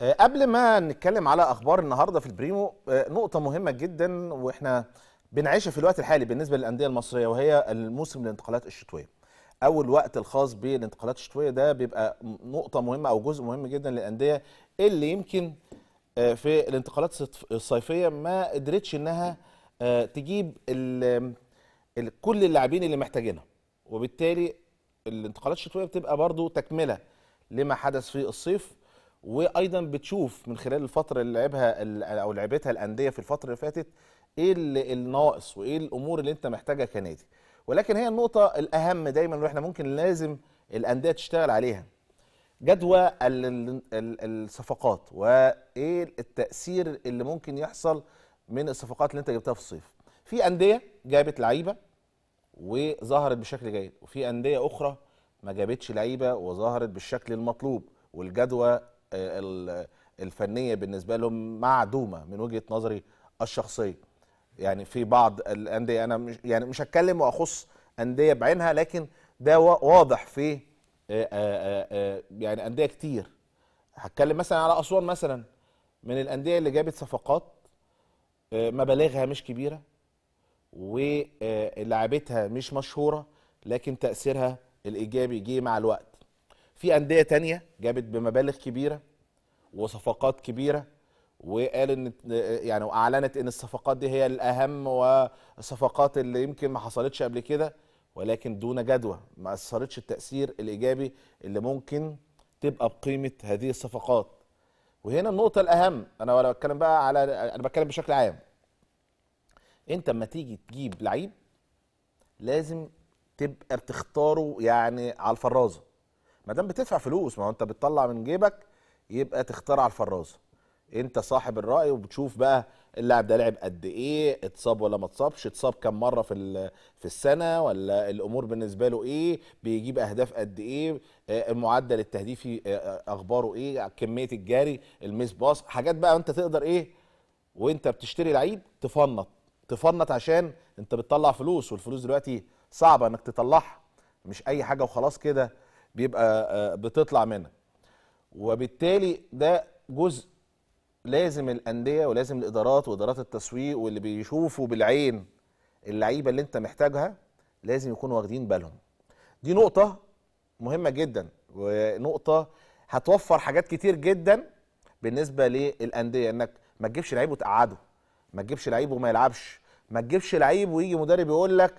آه، قبل ما نتكلم على اخبار النهارده في البريمو آه، نقطه مهمه جدا واحنا بنعيشها في الوقت الحالي بالنسبه للانديه المصريه وهي الموسم الانتقالات الشتويه اول وقت الخاص بالانتقالات الشتويه ده بيبقى نقطه مهمه او جزء مهم جدا للانديه اللي يمكن آه، في الانتقالات الصيفيه ما قدرتش انها تجيب ال الـ كل اللاعبين اللي محتاجينها وبالتالي الانتقالات الشتويه بتبقى برضو تكمله لما حدث في الصيف وايضا بتشوف من خلال الفتره اللي لعبها او لعبتها الانديه في الفتره اللي فاتت ايه الناقص وايه الامور اللي انت محتاجها كنادي ولكن هي النقطه الاهم دايما واحنا ممكن لازم الانديه تشتغل عليها جدوى الصفقات وايه التاثير اللي ممكن يحصل من الصفقات اللي انت جبتها في الصيف في انديه جابت لعيبه وظهرت بشكل جيد وفي انديه اخرى ما جابتش لعيبه وظهرت بالشكل المطلوب والجدوى الفنيه بالنسبه لهم معدومه من وجهه نظري الشخصيه يعني في بعض الانديه انا مش يعني مش هتكلم واخص انديه بعينها لكن ده واضح في آه، آه، آه، يعني انديه كتير هتكلم مثلا على اسوان مثلا من الانديه اللي جابت صفقات مبالغها مش كبيره ولاعبتها مش مشهوره لكن تاثيرها الايجابي جه مع الوقت في انديه تانية جابت بمبالغ كبيره وصفقات كبيره وقال ان يعني واعلنت ان الصفقات دي هي الاهم والصفقات اللي يمكن ما حصلتش قبل كده ولكن دون جدوى ما اثرتش التاثير الايجابي اللي ممكن تبقى بقيمه هذه الصفقات وهنا النقطه الاهم انا ولا بتكلم بقى على انا بتكلم بشكل عام انت لما تيجي تجيب لعيب لازم تبقى بتختاره يعني على الفرازه ما دام بتدفع فلوس ما هو انت بتطلع من جيبك يبقى تختار على الفرازه انت صاحب الراي وبتشوف بقى اللاعب ده لعب قد ايه اتصاب ولا ما اتصابش اتصاب كم مره في في السنه ولا الامور بالنسبه له ايه بيجيب اهداف قد ايه آه، المعدل التهديفي آه، آه، اخباره ايه كميه الجري الميس باص حاجات بقى انت تقدر ايه وانت بتشتري لعيب تفنط تفنط عشان انت بتطلع فلوس والفلوس دلوقتي صعبه انك تطلعها مش اي حاجه وخلاص كده بيبقى آه، بتطلع منها وبالتالي ده جزء لازم الانديه ولازم الادارات وادارات التسويق واللي بيشوفوا بالعين اللعيبه اللي انت محتاجها لازم يكونوا واخدين بالهم دي نقطه مهمه جدا ونقطه هتوفر حاجات كتير جدا بالنسبه للانديه انك ما تجيبش لعيب وتقعده ما تجيبش لعيب وما يلعبش ما تجيبش لعيب ويجي مدرب يقول لك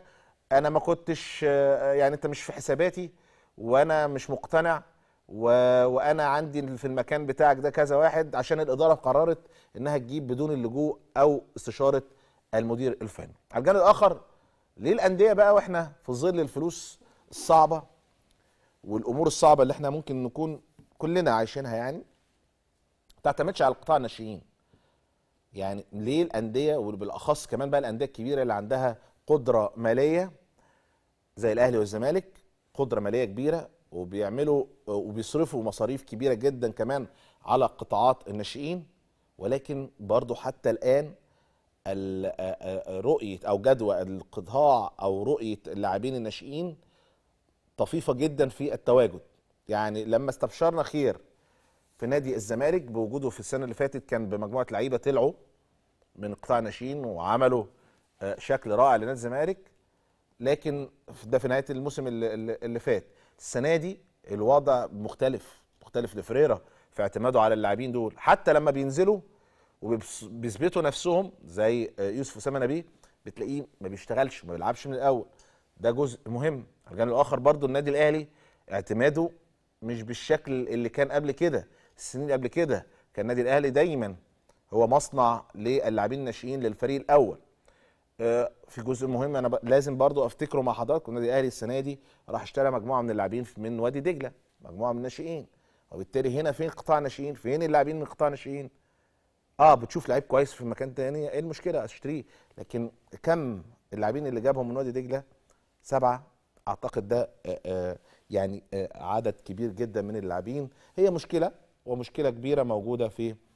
انا ما كنتش آه، يعني انت مش في حساباتي وانا مش مقتنع و... وانا عندي في المكان بتاعك ده كذا واحد عشان الاداره قررت انها تجيب بدون اللجوء او استشاره المدير الفني. على الجانب الاخر ليه الانديه بقى واحنا في ظل الفلوس الصعبه والامور الصعبه اللي احنا ممكن نكون كلنا عايشينها يعني ما تعتمدش على قطاع الناشئين. يعني ليه الانديه وبالاخص كمان بقى الانديه الكبيره اللي عندها قدره ماليه زي الاهلي والزمالك قدره ماليه كبيره وبيعملوا وبيصرفوا مصاريف كبيره جدا كمان على قطاعات الناشئين ولكن برضو حتى الان رؤيه او جدوى القطاع او رؤيه اللاعبين الناشئين طفيفه جدا في التواجد يعني لما استبشرنا خير في نادي الزمالك بوجوده في السنه اللي فاتت كان بمجموعه لعيبه طلعوا من قطاع ناشئين وعملوا شكل رائع لنادي الزمالك لكن ده في نهايه الموسم اللي, اللي فات السنه دي الوضع مختلف مختلف لفريره في اعتماده على اللاعبين دول حتى لما بينزلوا وبيثبتوا نفسهم زي آه، يوسف اسامه نبيه بتلاقيه ما بيشتغلش ما بيلعبش من الاول ده جزء مهم الجانب الاخر برضو النادي الاهلي اعتماده مش بالشكل اللي كان قبل كده السنين قبل كده كان النادي الاهلي دايما هو مصنع للاعبين الناشئين للفريق الاول في جزء مهم انا لازم برضو افتكره مع حضراتكم النادي الاهلي السنه دي راح اشترى مجموعه من اللاعبين من وادي دجله مجموعه من الناشئين وبالتالي هنا فين قطاع ناشئين فين اللاعبين من قطاع ناشئين اه بتشوف لعيب كويس في مكان تاني ايه المشكله اشتريه لكن كم اللاعبين اللي جابهم من وادي دجله سبعه اعتقد ده آه، آه، يعني آه، عدد كبير جدا من اللاعبين هي مشكله ومشكله كبيره موجوده في